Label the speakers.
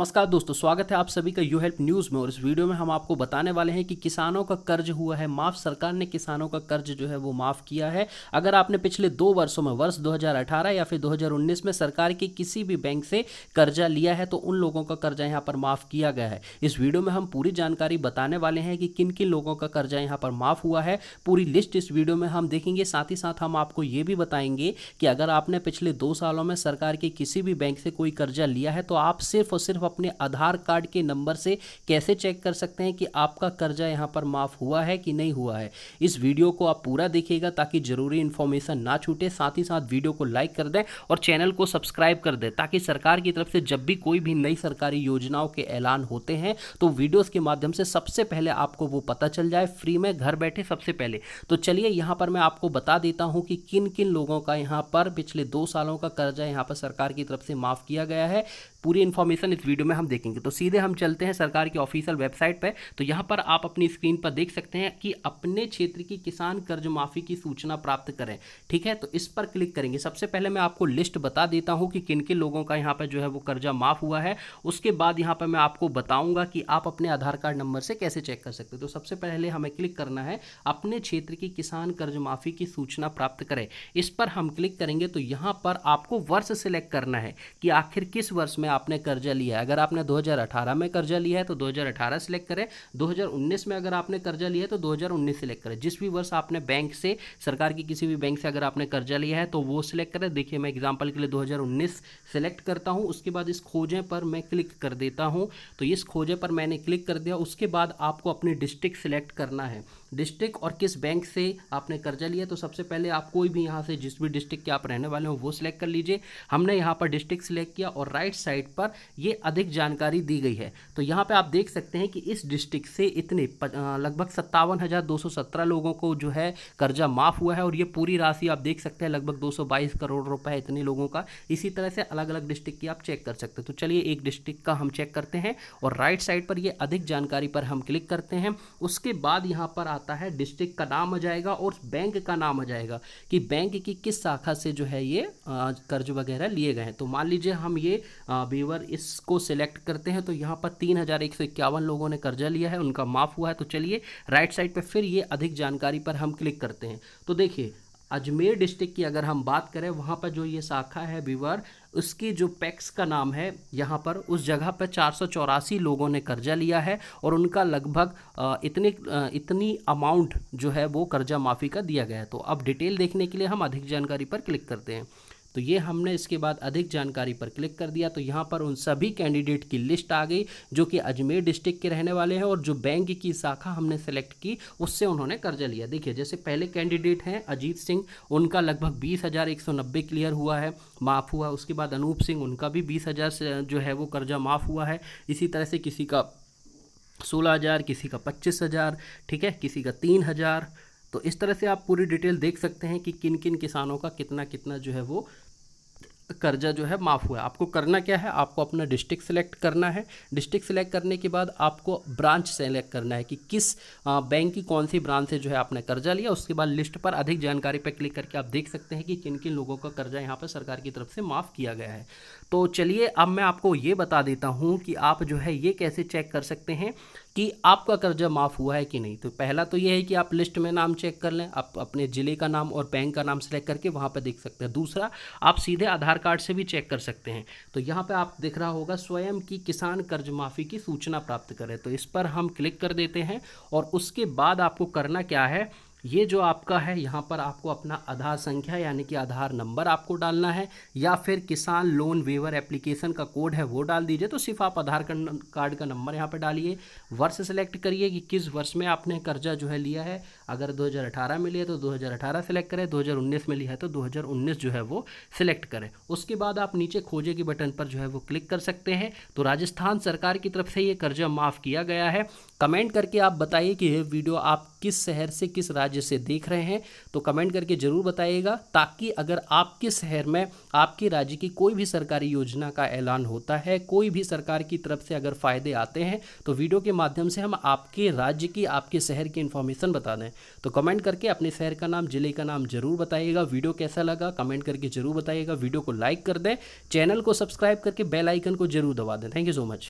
Speaker 1: नमस्कार दोस्तों स्वागत है आप सभी का यू हेल्प न्यूज़ में और इस वीडियो में हम आपको बताने वाले हैं कि किसानों का कर्ज हुआ है माफ़ सरकार ने किसानों का कर्ज जो है वो माफ़ किया है अगर आपने पिछले दो वर्षों में वर्ष 2018 या फिर 2019 में सरकार के किसी भी बैंक से कर्जा लिया है तो उन लोगों का कर्जा यहाँ पर माफ़ किया गया है इस वीडियो में हम पूरी जानकारी बताने वाले हैं कि किन किन लोगों का कर्जा यहाँ पर माफ़ हुआ है पूरी लिस्ट इस वीडियो में हम देखेंगे साथ ही साथ हम आपको ये भी बताएंगे कि अगर आपने पिछले दो सालों में सरकार के किसी भी बैंक से कोई कर्जा लिया है तो आप सिर्फ और सिर्फ अपने आधार कार्ड के नंबर से कैसे चेक कर सकते हैं कि आपका कर्जा यहाँ पर माफ़ हुआ है कि नहीं हुआ है इस वीडियो को आप पूरा देखिएगा ताकि ज़रूरी इन्फॉर्मेशन ना छूटे साथ ही साथ वीडियो को लाइक कर दें और चैनल को सब्सक्राइब कर दें ताकि सरकार की तरफ से जब भी कोई भी नई सरकारी योजनाओं के ऐलान होते हैं तो वीडियोज़ के माध्यम से सबसे पहले आपको वो पता चल जाए फ्री में घर बैठे सबसे पहले तो चलिए यहाँ पर मैं आपको बता देता हूँ कि किन किन लोगों का यहाँ पर पिछले दो सालों का कर्जा यहाँ पर सरकार की तरफ से माफ़ किया गया है पूरी इन्फॉर्मेशन इस वीडियो वीडियो में हम देखेंगे तो सीधे हम चलते हैं सरकार की ऑफिशियल वेबसाइट पर तो यहाँ पर आप अपनी स्क्रीन पर देख सकते हैं कि अपने क्षेत्र की किसान कर्ज माफ़ी की सूचना प्राप्त करें ठीक है तो इस पर क्लिक करेंगे सबसे पहले मैं आपको लिस्ट बता देता हूँ कि किन किन लोगों का यहाँ पर जो है वो कर्जा माफ़ हुआ है उसके बाद यहाँ पर मैं आपको बताऊँगा कि आप अपने आधार कार्ड नंबर से कैसे चेक कर सकते हो तो सबसे पहले हमें क्लिक करना है अपने क्षेत्र की किसान कर्ज माफ़ी की सूचना प्राप्त करें इस पर हम क्लिक करेंगे तो यहाँ पर आपको वर्ष सिलेक्ट करना है कि आखिर किस वर्ष में आपने कर्जा लिया है अगर आपने 2018 में कर्जा लिया है तो 2018 सिलेक्ट करें 2019 में अगर आपने कर्जा लिया है तो 2019 सिलेक्ट करें जिस भी वर्ष आपने बैंक से सरकार की किसी भी बैंक से अगर आपने कर्जा लिया है तो वो सिलेक्ट करें देखिए मैं एग्जाम्पल के लिए दो सेलेक्ट करता हूँ उसके बाद इस खोजें पर मैं क्लिक कर देता हूँ तो इस खोजे पर मैंने क्लिक कर दिया उसके बाद आपको अपनी डिस्ट्रिक्ट सिलेक्ट करना है डिस्ट्रिक्ट और किस बैंक से आपने कर्जा लिया तो सबसे पहले आप कोई भी यहाँ से जिस भी डिस्ट्रिक्ट के आप रहने वाले हो वो सिलेक्ट कर लीजिए हमने यहाँ पर डिस्ट्रिक्ट सिलेक्ट किया और राइट साइड पर ये अधिक अधिक जानकारी दी गई है तो यहाँ पे आप देख सकते हैं कि इस डिस्ट्रिक्ट से इतने लगभग सत्तावन हज़ार दो सौ सत्रह लोगों को जो है कर्जा माफ़ हुआ है और ये पूरी राशि आप देख सकते हैं लगभग दो सौ बाईस करोड़ रुपए इतने लोगों का इसी तरह से अलग अलग डिस्ट्रिक्ट की आप चेक कर सकते हैं तो चलिए एक डिस्ट्रिक्ट का हम चेक करते हैं और राइट साइड पर ये अधिक जानकारी पर हम क्लिक करते हैं उसके बाद यहाँ पर आता है डिस्ट्रिक्ट का नाम आ जाएगा और बैंक का नाम आ जाएगा कि बैंक की किस शाखा से जो है ये कर्ज वगैरह लिए गए हैं तो मान लीजिए हम ये बेवर इसको सिलेक्ट करते हैं तो यहाँ पर तीन हज़ार एक सौ इक्यावन लोगों ने कर्जा लिया है उनका माफ़ हुआ है तो चलिए राइट साइड पर फिर ये अधिक जानकारी पर हम क्लिक करते हैं तो देखिए अजमेर डिस्ट्रिक्ट की अगर हम बात करें वहाँ पर जो ये शाखा है विवर उसकी जो पैक्स का नाम है यहाँ पर उस जगह पर चार लोगों ने कर्जा लिया है और उनका लगभग इतने इतनी अमाउंट जो है वो कर्जा माफ़ी का दिया गया है तो अब डिटेल देखने के लिए हम अधिक जानकारी पर क्लिक करते हैं तो ये हमने इसके बाद अधिक जानकारी पर क्लिक कर दिया तो यहाँ पर उन सभी कैंडिडेट की लिस्ट आ गई जो कि अजमेर डिस्ट्रिक्ट के रहने वाले हैं और जो बैंक की शाखा हमने सेलेक्ट की उससे उन्होंने कर्जा लिया देखिए जैसे पहले कैंडिडेट हैं अजीत सिंह उनका लगभग बीस हज़ार एक सौ नब्बे क्लियर हुआ है माफ़ हुआ उसके बाद अनूप सिंह उनका भी बीस हज़ार जो है वो कर्जा माफ़ हुआ है इसी तरह से किसी का सोलह हज़ार किसी का पच्चीस हज़ार ठीक है किसी का तीन हज़ार तो इस तरह से आप पूरी डिटेल देख सकते हैं कि किन किन किसानों का कितना कितना जो है वो कर्जा जो है माफ़ हुआ आपको करना क्या है आपको अपना डिस्ट्रिक्ट सेलेक्ट करना है डिस्ट्रिक्ट सेलेक्ट करने के बाद आपको ब्रांच सेलेक्ट करना है कि किस बैंक की कौन सी ब्रांच से जो है आपने कर्जा लिया उसके बाद लिस्ट पर अधिक जानकारी पर क्लिक करके आप देख सकते हैं कि किन किन लोगों का कर्जा यहाँ पर सरकार की तरफ से माफ़ किया गया है तो चलिए अब मैं आपको ये बता देता हूँ कि आप जो है ये कैसे चेक कर सकते हैं कि आपका कर्जा माफ़ हुआ है कि नहीं तो पहला तो ये है कि आप लिस्ट में नाम चेक कर लें आप अपने ज़िले का नाम और बैंक का नाम सेलेक्ट करके वहाँ पर देख सकते हैं दूसरा आप सीधे आधार कार्ड से भी चेक कर सकते हैं तो यहाँ पर आप दिख रहा होगा स्वयं की किसान कर्ज माफ़ी की सूचना प्राप्त करें तो इस पर हम क्लिक कर देते हैं और उसके बाद आपको करना क्या है ये जो आपका है यहाँ पर आपको अपना आधार संख्या यानी कि आधार नंबर आपको डालना है या फिर किसान लोन वेवर एप्लीकेशन का कोड है वो डाल दीजिए तो सिर्फ आप आधार कार्ड का नंबर यहाँ पर डालिए वर्ष सेलेक्ट करिए कि किस वर्ष में आपने कर्जा जो है लिया है अगर 2018 में लिया तो 2018 सेलेक्ट करें 2019 में लिया है तो 2019 जो है वो सिलेक्ट करें उसके बाद आप नीचे खोजे के बटन पर जो है वो क्लिक कर सकते हैं तो राजस्थान सरकार की तरफ से ये कर्जा माफ़ किया गया है कमेंट करके आप बताइए कि ये वीडियो आप किस शहर से किस राज्य राज्य से देख रहे हैं तो कमेंट करके ज़रूर बताइएगा ताकि अगर आपके शहर में आपके राज्य की कोई भी सरकारी योजना का ऐलान होता है कोई भी सरकार की तरफ से अगर फ़ायदे आते हैं तो वीडियो के माध्यम से हम आपके राज्य की आपके शहर की इन्फॉर्मेशन बता दें तो कमेंट करके अपने शहर का नाम ज़िले का नाम ज़रूर बताइएगा वीडियो कैसा लगा कमेंट करके ज़रूर बताइएगा वीडियो को लाइक कर दें चैनल को सब्सक्राइब करके बेल आइकन को जरूर दबा दें थैंक यू सो मच